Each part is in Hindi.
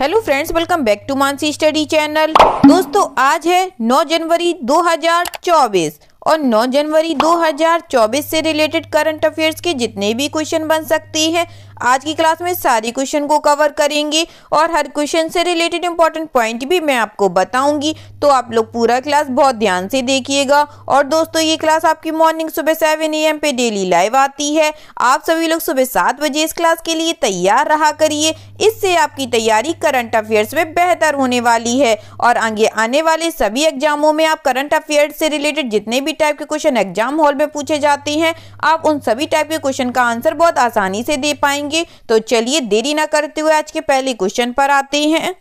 hello friends welcome back to Mansi study channel दोस्तों आज है 9 जनवरी 2024 और 9 जनवरी 2024 से रिलेटेड करंट अफेयर्स के जितने भी क्वेश्चन बन सकती हैं आज की क्लास में सारी क्वेश्चन को कवर करेंगे और हर क्वेश्चन से रिलेटेड इंपॉर्टेंट पॉइंट भी मैं आपको बताऊंगी तो आप लोग पूरा क्लास बहुत ध्यान से देखिएगा और दोस्तों ये क्लास आपकी मॉर्निंग सुबह सेवन ए पे डेली लाइव आती है आप सभी लोग सुबह सात बजे इस क्लास के लिए तैयार रहा करिए इससे आपकी तैयारी करंट अफेयर्स में बेहतर होने वाली है और आगे आने वाले सभी एग्जामों में आप करंट अफेयर्स से रिलेटेड जितने भी टाइप के क्वेश्चन एग्जाम हॉल में पूछे जाते हैं आप उन सभी टाइप के क्वेश्चन का आंसर बहुत आसानी से दे पाएंगे करेंगे तो चलिए देरी ना करते हुए आज के पहले क्वेश्चन पर आते हैं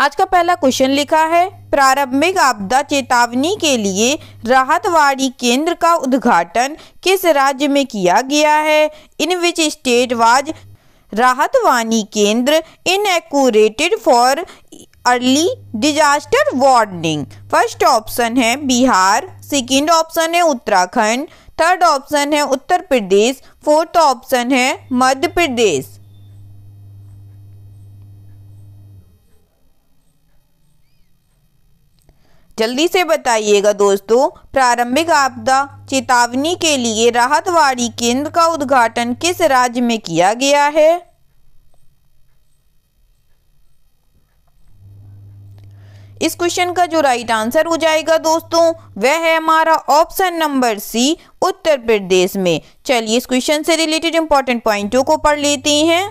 आज का पहला क्वेश्चन लिखा है प्रारंभिक आपदा चेतावनी के लिए राहतवाड़ी केंद्र का उद्घाटन किस राज्य में किया गया है इन which state was Rahat Vani Kendra inaugurated for early disaster warning first option है बिहार सेकेंड ऑप्शन है उत्तराखंड थर्ड ऑप्शन है उत्तर प्रदेश फोर्थ ऑप्शन है मध्य प्रदेश जल्दी से बताइएगा दोस्तों प्रारंभिक आपदा चेतावनी के लिए राहत वाड़ी केंद्र का उद्घाटन किस राज्य में किया गया है इस क्वेश्चन का जो राइट आंसर हो जाएगा दोस्तों वह है हमारा ऑप्शन नंबर सी उत्तर प्रदेश में चलिए इस क्वेश्चन से रिलेटेड इंपॉर्टेंट पॉइंटों को पढ़ लेते हैं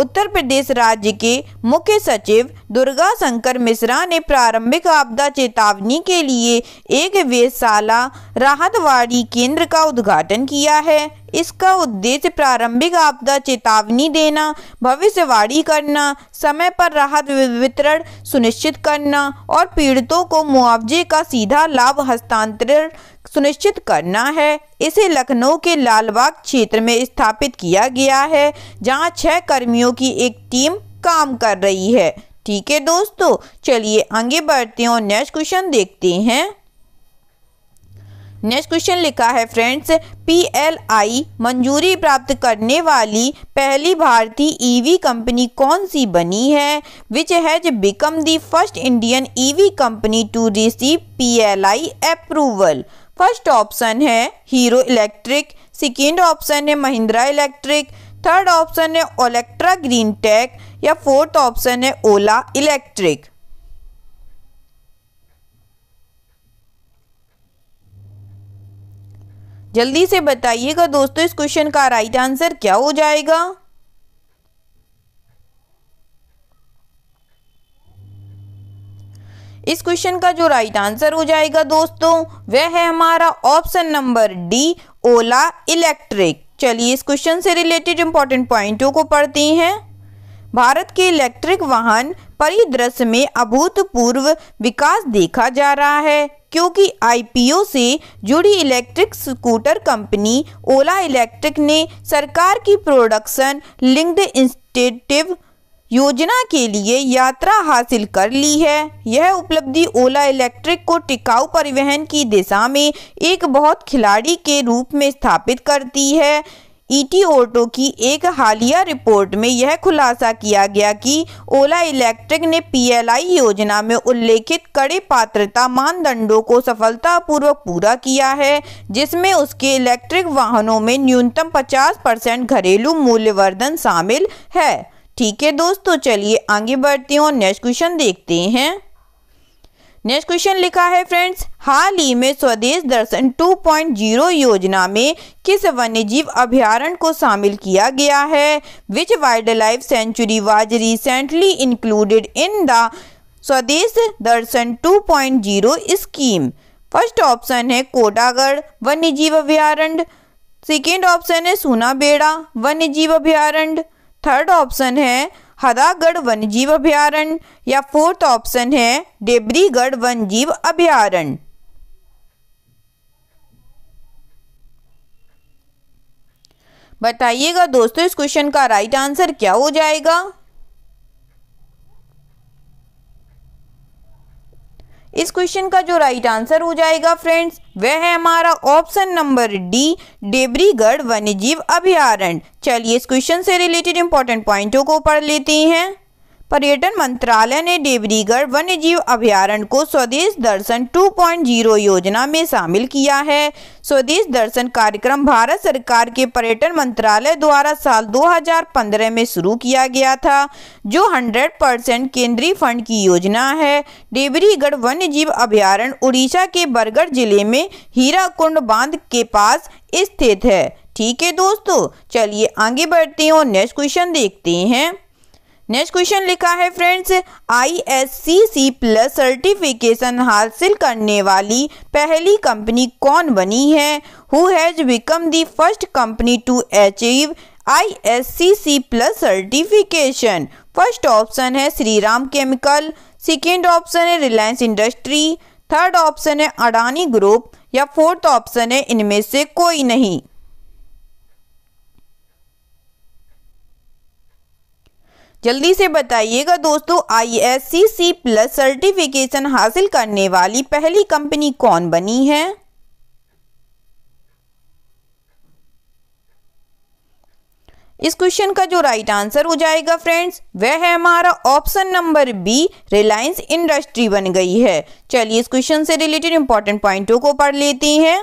उत्तर प्रदेश राज्य के मुख्य सचिव दुर्गा शंकर मिश्रा ने प्रारंभिक आपदा चेतावनी के लिए एक वेशशाला राहत वाड़ी केंद्र का उद्घाटन किया है इसका उद्देश्य प्रारंभिक आपदा चेतावनी देना भविष्यवाणी करना समय पर राहत वितरण सुनिश्चित करना और पीड़ितों को मुआवजे का सीधा लाभ हस्तांतरण सुनिश्चित करना है इसे लखनऊ के लालबाग क्षेत्र में स्थापित किया गया है जहां छह कर्मियों की एक टीम काम कर रही है ठीक है दोस्तों चलिए आगे बढ़ते हैं और नेक्स्ट क्वेश्चन देखते हैं नेक्स्ट क्वेश्चन लिखा है फ्रेंड्स पीएलआई मंजूरी प्राप्त करने वाली पहली भारतीय ईवी e कंपनी कौन सी बनी है which has become the first Indian EV company to receive PLI approval first option है हीरो इलेक्ट्रिक सेकेंड ऑप्शन है महिंद्रा इलेक्ट्रिक थर्ड ऑप्शन है ओलेक्ट्रा ग्रीन टेक या फोर्थ ऑप्शन है ओला इलेक्ट्रिक जल्दी से बताइएगा दोस्तों इस क्वेश्चन का राइट आंसर क्या हो जाएगा इस क्वेश्चन का जो राइट आंसर हो जाएगा दोस्तों वह है हमारा option number D Ola Electric चलिए इस क्वेश्चन से रिलेटेड इंपॉर्टेंट पॉइंटों को पढ़ते हैं भारत के इलेक्ट्रिक वाहन परिदृश्य में अभूतपूर्व विकास देखा जा रहा है क्योंकि आईपीओ से जुड़ी electric scooter company Ola Electric ने सरकार की प्रोडक्शन लिंक्ड इंस्टेटिव योजना के लिए यात्रा हासिल कर ली है यह उपलब्धि ओला इलेक्ट्रिक को टिकाऊ परिवहन की दिशा में एक बहुत खिलाड़ी के रूप में स्थापित करती है ईटी ओटो की एक हालिया रिपोर्ट में यह खुलासा किया गया कि ओला इलेक्ट्रिक ने पीएलआई योजना में उल्लेखित कड़े पात्रता मानदंडों को सफलतापूर्वक पूरा किया है जिसमें उसके इलेक्ट्रिक वाहनों में न्यूनतम 50 परसेंट घरेलू मूल्यवर्धन शामिल है ठीक है दोस्तों चलिए आगे बढ़ते हैं और नेक्स्ट क्वेश्चन देखते हैं नेक्स्ट क्वेश्चन लिखा है फ्रेंड्स हाल ही में स्वदेश दर्शन 2.0 योजना में किस वन्यजीव अभ्यारण्य को शामिल किया गया है which wild life sanctuary was recently included in the Swadesh Darshan 2.0 scheme first option है कोटागढ़ वन्यजीव अभ्यारण्य सेकेंड ऑप्शन है सुनाबेड़ा वन्यजीव अभ्यारण्य थर्ड ऑप्शन है हरागढ़ वन जीव अभ्यारण या फोर्थ ऑप्शन है डेबरीगढ़ वन जीव अभ्यारण्य बताइएगा दोस्तों इस क्वेश्चन का राइट आंसर क्या हो जाएगा इस क्वेश्चन का जो राइट आंसर हो जाएगा फ्रेंड्स वह है हमारा ऑप्शन नंबर डी डेबरीगढ़ वन्यजीव अभ्यारण्य चलिए इस क्वेश्चन से रिलेटेड इंपॉर्टेंट पॉइंटों को पढ़ लेते हैं पर्यटन मंत्रालय ने देवरीगढ़ वन्य जीव अभ्यारण्य को स्वदेश दर्शन 2.0 योजना में शामिल किया है स्वदेश दर्शन कार्यक्रम भारत सरकार के पर्यटन मंत्रालय द्वारा साल 2015 में शुरू किया गया था जो 100 परसेंट केंद्रीय फंड की योजना है देवरीगढ़ वन्य जीव अभ्यारण्य उड़ीसा के बरगढ़ जिले में हीरा बांध के पास स्थित है ठीक है दोस्तों चलिए आगे बढ़ते हैं और नेक्स्ट क्वेश्चन देखते हैं नेक्स्ट क्वेश्चन लिखा है फ्रेंड्स आईएससीसी प्लस सर्टिफिकेशन हासिल करने वाली पहली कंपनी कौन बनी है who has become the first company to achieve ISCC plus certification first option है श्रीराम केमिकल सेकेंड ऑप्शन है रिलायंस इंडस्ट्री थर्ड ऑप्शन है अडानी ग्रुप या फोर्थ ऑप्शन है इनमें से कोई नहीं जल्दी से बताइएगा दोस्तों आईएससी सी प्लस सर्टिफिकेशन हासिल करने वाली पहली कंपनी कौन बनी है इस क्वेश्चन का जो राइट आंसर हो जाएगा फ्रेंड्स वह है हमारा option number B Reliance industry बन गई है चलिए इस क्वेश्चन से रिलेटेड इंपॉर्टेंट पॉइंटों को पढ़ लेते हैं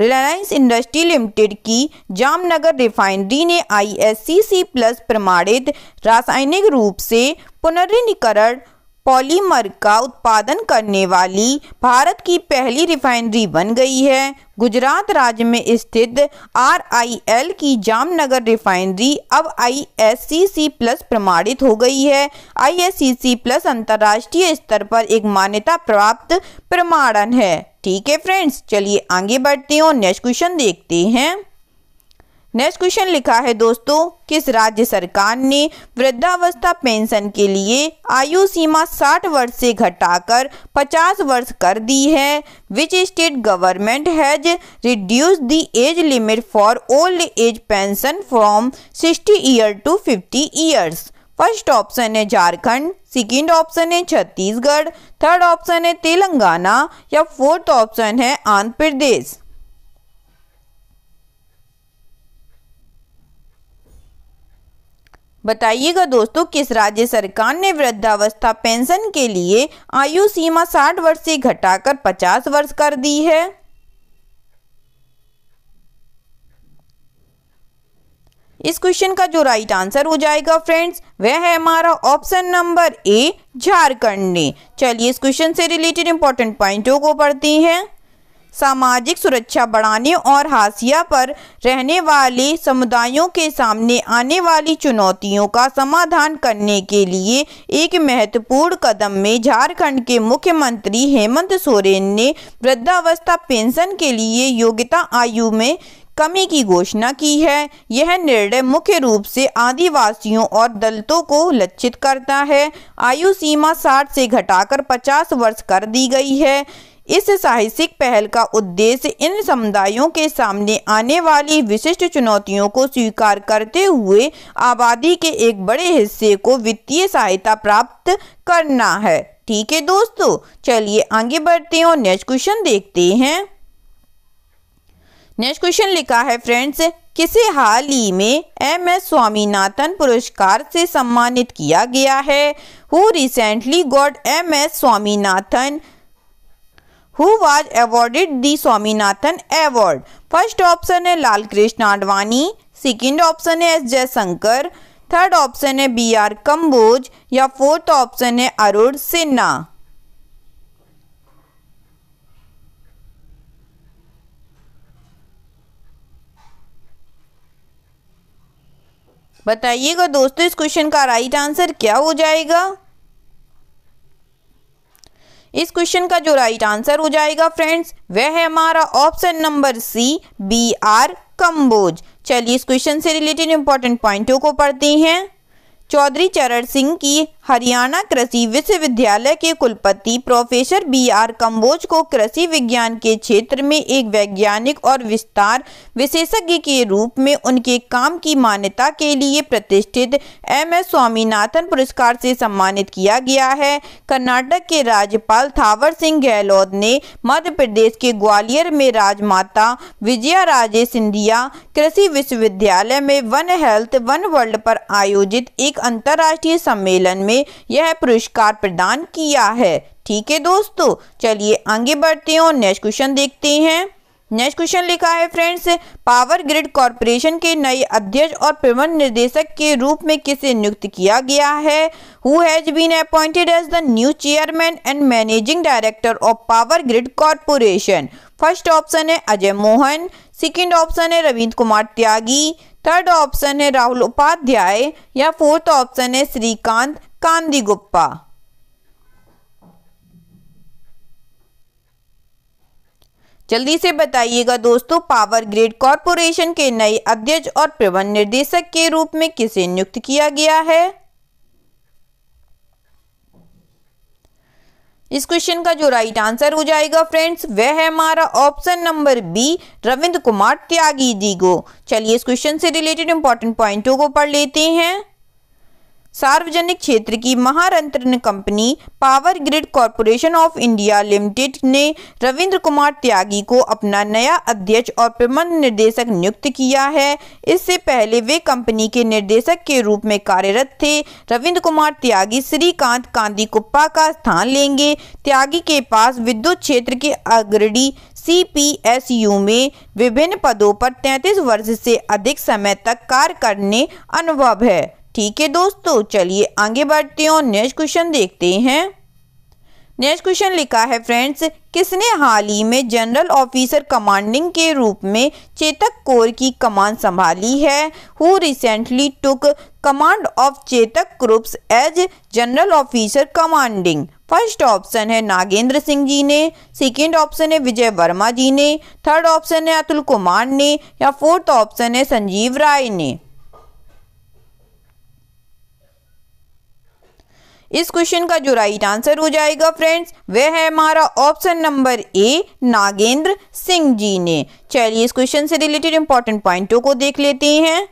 रिलायंस इंडस्ट्री लिमिटेड की जामनगर रिफाइनरी ने आईएससीसी प्लस प्रमाणित रासायनिक रूप से पुनर्नीकरण पॉलीमर का उत्पादन करने वाली भारत की पहली रिफाइनरी बन गई है गुजरात राज्य में स्थित आरआईएल की जामनगर रिफाइनरी अब आईएससीसी प्लस प्रमाणित हो गई है आईएससीसी प्लस अंतर्राष्ट्रीय स्तर पर एक मान्यता प्राप्त प्रमाणन है ठीक है फ्रेंड्स चलिए आगे बढ़ते हैं और नेक्स्ट क्वेश्चन देखते हैं नेक्स्ट क्वेश्चन लिखा है दोस्तों किस राज्य सरकार ने वृद्धावस्था पेंशन के लिए आयु सीमा 60 वर्ष से घटाकर 50 वर्ष कर दी है which state government has reduce the age limit for old age pension from 60 year to 50 years first option है झारखंड सेकेंड ऑप्शन है छत्तीसगढ़ थर्ड ऑप्शन है तेलंगाना या फोर्थ ऑप्शन है आंध्र प्रदेश बताइएगा दोस्तों किस राज्य सरकार ने वृद्धावस्था पेंशन के लिए आयु सीमा 60 वर्ष से घटाकर 50 वर्ष कर दी है इस क्वेश्चन का जो राइट आंसर हो जाएगा फ्रेंड्स वह है हमारा ऑप्शन नंबर ए झारखंड ने चलिए इस क्वेश्चन से रिलेटेड इंपॉर्टेंट पॉइंटों को पढ़ती हैं सामाजिक सुरक्षा बढ़ाने और हाशिया पर रहने वाले समुदायों के सामने आने वाली चुनौतियों का समाधान करने के लिए एक महत्वपूर्ण कदम में झारखंड के मुख्यमंत्री हेमंत सोरेन ने वृद्धावस्था पेंशन के लिए योग्यता आयु में कमी की घोषणा की है यह निर्णय मुख्य रूप से आदिवासियों और दलितों को लक्षित करता है आयु सीमा 60 से घटाकर 50 वर्ष कर दी गई है इस साहसिक पहल का उद्देश्य इन समुदायों के सामने आने वाली विशिष्ट चुनौतियों को स्वीकार करते हुए आबादी के एक बड़े हिस्से को वित्तीय सहायता प्राप्त करना है ठीक है दोस्तों चलिए आगे बढ़ते हैं और नेक्स्ट क्वेश्चन देखते हैं नेक्स्ट क्वेश्चन लिखा है फ्रेंड्स किसे हाल ही में एम एस स्वामीनाथन पुरस्कार से सम्मानित किया गया है who recently got M S Swaminathan who was awarded the Swaminathan award first option है लाल कृष्ण आडवाणी सेकेंड ऑप्शन है एस जयशंकर थर्ड ऑप्शन है बी आर कंबोज या फोर्थ ऑप्शन है अरुण सिन्हा बताइएगा दोस्तों इस क्वेश्चन का राइट आंसर क्या हो जाएगा इस क्वेश्चन का जो राइट आंसर हो जाएगा फ्रेंड्स वह है हमारा option number C B R Kamboj चलिए इस क्वेश्चन से रिलेटेड इंपॉर्टेंट पॉइंटों को पढ़ते हैं चौधरी चरण सिंह की हरियाणा कृषि विश्वविद्यालय के कुलपति प्रोफेसर बी आर कम्बोज को कृषि विज्ञान के क्षेत्र में एक वैज्ञानिक और विस्तार विशेषज्ञ के रूप में उनके काम की मान्यता के लिए प्रतिष्ठित एम एस स्वामीनाथन पुरस्कार से सम्मानित किया गया है कर्नाटक के राज्यपाल थावर सिंह गहलोत ने मध्य प्रदेश के ग्वालियर में राजमाता विजया राजे सिंधिया कृषि विश्वविद्यालय में वन हेल्थ वन वर्ल्ड पर आयोजित एक अंतर्राष्ट्रीय सम्मेलन में यह पुरस्कार प्रदान किया है ठीक है दोस्तों चलिए आगे बढ़ते हैं और नेक्स्ट क्वेश्चन देखते हैं नेक्स्ट क्वेश्चन लिखा है फ्रेंड्स पावर ग्रिड कॉरपोरेशन के नए अध्यक्ष और प्रबंध निदेशक के रूप में किसे नियुक्त किया गया है who has been appointed as the new chairman and managing director of power grid corporation first option है अजय मोहन सेकंड ऑप्शन है रविंद्र कुमार त्यागी थर्ड ऑप्शन है राहुल उपाध्याय या फोर्थ ऑप्शन है श्रीकांत कांदी गुप्पा जल्दी से बताइएगा दोस्तों पावर ग्रिड कॉरपोरेशन के नए अध्यक्ष और प्रबंध निर्देशक के रूप में किसे नियुक्त किया गया है इस क्वेश्चन का जो राइट आंसर हो जाएगा फ्रेंड्स वह है हमारा option number B Ravindra Kumar Tyagi ji को चलिए इस क्वेश्चन से रिलेटेड इंपॉर्टेंट पॉइंटों को पढ़ लेते हैं सार्वजनिक क्षेत्र की महारंत्रण company power grid corporation of India limited ने रविंद्र कुमार त्यागी को अपना नया अध्यक्ष और प्रबंध निर्देशक नियुक्त किया है इससे पहले वे कंपनी के निर्देशक के रूप में कार्यरत थे रविंद्र कुमार त्यागी श्रीकांत कांदी कुप्पा का स्थान लेंगे त्यागी के पास विद्युत क्षेत्र के अग्रणी सीपीएसयू में विभिन्न पदों पर 33 वर्ष से अधिक समय तक कार्य करने अनुभव है ठीक है दोस्तों चलिए आगे बढ़ते हैं और नेक्स्ट क्वेश्चन देखते हैं नेक्स्ट क्वेश्चन लिखा है फ्रेंड्स किसने हाल ही में जनरल ऑफिसर कमांडिंग के रूप में चेतक कोर की कमान संभाली है who recently took command of Chetak groups as general officer commanding first option है नागेंद्र सिंह जी ने सेकेंड ऑप्शन है विजय वर्मा जी ने थर्ड ऑप्शन है अतुल कुमार ने या फोर्थ ऑप्शन है संजीव राय ने इस क्वेश्चन का जो राइट आंसर हो जाएगा फ्रेंड्स वह है हमारा option number A Nagendra Singh ji ने चलिए इस क्वेश्चन से रिलेटेड इंपॉर्टेंट पॉइंटों को देख लेते हैं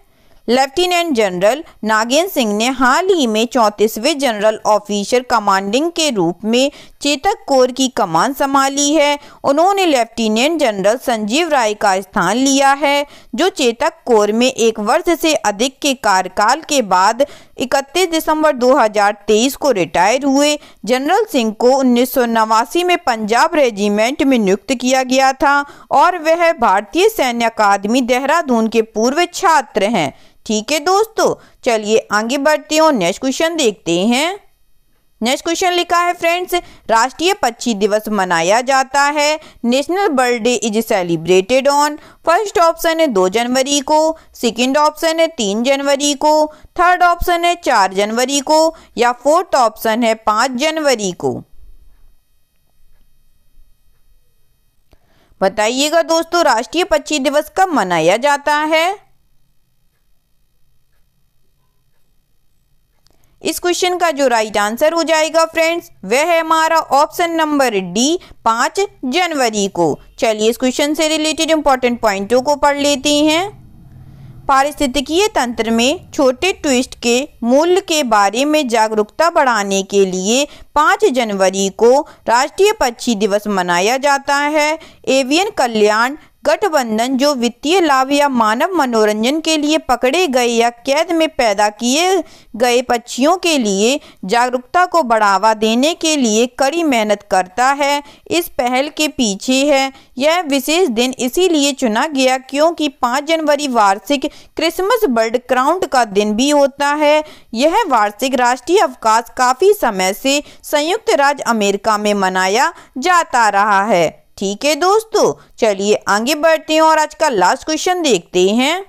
लेफ्टिनेंट जनरल नागेंद्र सिंह ने हाल ही में चौंतीसवें जनरल ऑफिसर कमांडिंग के रूप में चेतक कोर की कमान संभाली है उन्होंने लेफ्टिनेंट जनरल संजीव राय का स्थान लिया है जो चेतक कोर में एक वर्ष से अधिक के कार्यकाल के बाद 31 दिसंबर 2023 को रिटायर हुए जनरल सिंह को उन्नीस में पंजाब रेजिमेंट में नियुक्त किया गया था और वह भारतीय सैन्य अकादमी देहरादून के पूर्व छात्र हैं ठीक है दोस्तों चलिए आगे बढ़ते हैं और नेक्स्ट क्वेश्चन देखते हैं नेक्स्ट क्वेश्चन लिखा है फ्रेंड्स राष्ट्रीय पक्षी दिवस मनाया जाता है national birthday is celebrated on first option है दो जनवरी को सेकंड ऑप्शन है तीन जनवरी को थर्ड ऑप्शन है चार जनवरी को या फोर्थ ऑप्शन है पाँच जनवरी को बताइएगा दोस्तों राष्ट्रीय पक्षी दिवस कब मनाया जाता है इस क्वेश्चन का जो राइट आंसर हो जाएगा फ्रेंड्स वह है हमारा ऑप्शन नंबर डी पाँच जनवरी को चलिए इस क्वेश्चन से रिलेटेड इंपॉर्टेंट पॉइंटों को पढ़ लेते हैं पारिस्थितिकीय तंत्र में छोटे ट्विस्ट के मूल्य के बारे में जागरूकता बढ़ाने के लिए 5 जनवरी को राष्ट्रीय पक्षी दिवस मनाया जाता है एवियन कल्याण गठबंधन जो वित्तीय लाभ या मानव मनोरंजन के लिए पकड़े गए या कैद में पैदा किए गए पक्षियों के लिए जागरूकता को बढ़ावा देने के लिए कड़ी मेहनत करता है इस पहल के पीछे है यह विशेष दिन इसीलिए चुना गया क्योंकि 5 जनवरी वार्षिक क्रिसमस बर्ड क्राउंड का दिन भी होता है यह वार्षिक राष्ट्रीय अवकाश काफ़ी समय से संयुक्त राज्य अमेरिका में मनाया जाता रहा है ठीक है दोस्तों चलिए आगे बढ़ते हैं और आज का लास्ट क्वेश्चन देखते हैं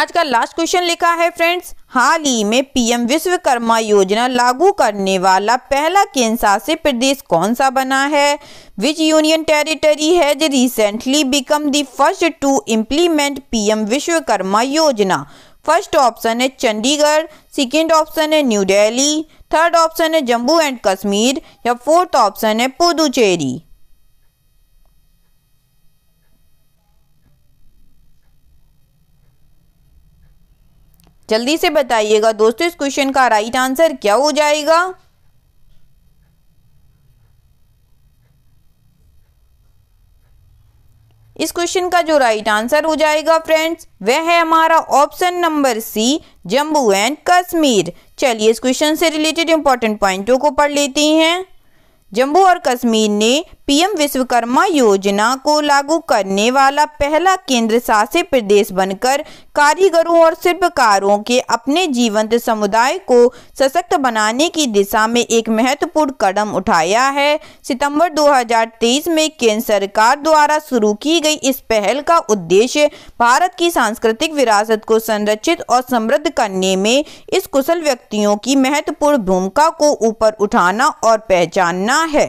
आज का लास्ट क्वेश्चन लिखा है फ्रेंड्स हाल ही में पीएम विश्वकर्मा योजना लागू करने वाला पहला केंद्र शासित प्रदेश कौन सा बना है विच यूनियन टेरिटरी है जो recently become the first to implement PM Vishwakarma Yojana first option है चंडीगढ़ सेकेंड ऑप्शन है न्यू दिल्ली थर्ड ऑप्शन है जम्मू एंड कश्मीर या फोर्थ ऑप्शन है पुदुचेरी जल्दी से बताइएगा दोस्तों इस क्वेश्चन का राइट आंसर क्या हो जाएगा इस क्वेश्चन का जो राइट आंसर हो जाएगा फ्रेंड्स वह है हमारा option number C Jammu and Kashmir चलिए इस क्वेश्चन से रिलेटेड इंपॉर्टेंट पॉइंटों को पढ़ लेते हैं जम्मू और कश्मीर ने पीएम विश्वकर्मा योजना को लागू करने वाला पहला केंद्र शासित प्रदेश बनकर कारीगरों और शिल्पकारों के अपने जीवंत समुदाय को सशक्त बनाने की दिशा में एक महत्वपूर्ण कदम उठाया है सितंबर 2023 में केंद्र सरकार द्वारा शुरू की गई इस पहल का उद्देश्य भारत की सांस्कृतिक विरासत को संरक्षित और समृद्ध करने में इस कुशल व्यक्तियों की महत्वपूर्ण भूमिका को ऊपर उठाना और पहचानना है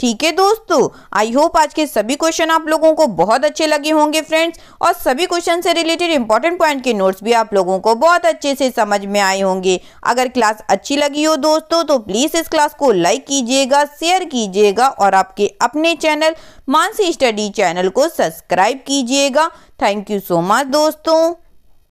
ठीक है दोस्तों आई होप आज के सभी क्वेश्चन आप लोगों को बहुत अच्छे लगे होंगे फ्रेंड्स और सभी क्वेश्चन से रिलेटेड इंपॉर्टेंट पॉइंट के नोट्स भी आप लोगों को बहुत अच्छे से समझ में आए होंगे अगर क्लास अच्छी लगी हो दोस्तों तो प्लीज़ इस क्लास को लाइक कीजिएगा शेयर कीजिएगा और आपके अपने चैनल मानसी स्टडी चैनल को सब्सक्राइब कीजिएगा थैंक यू सो मच दोस्तों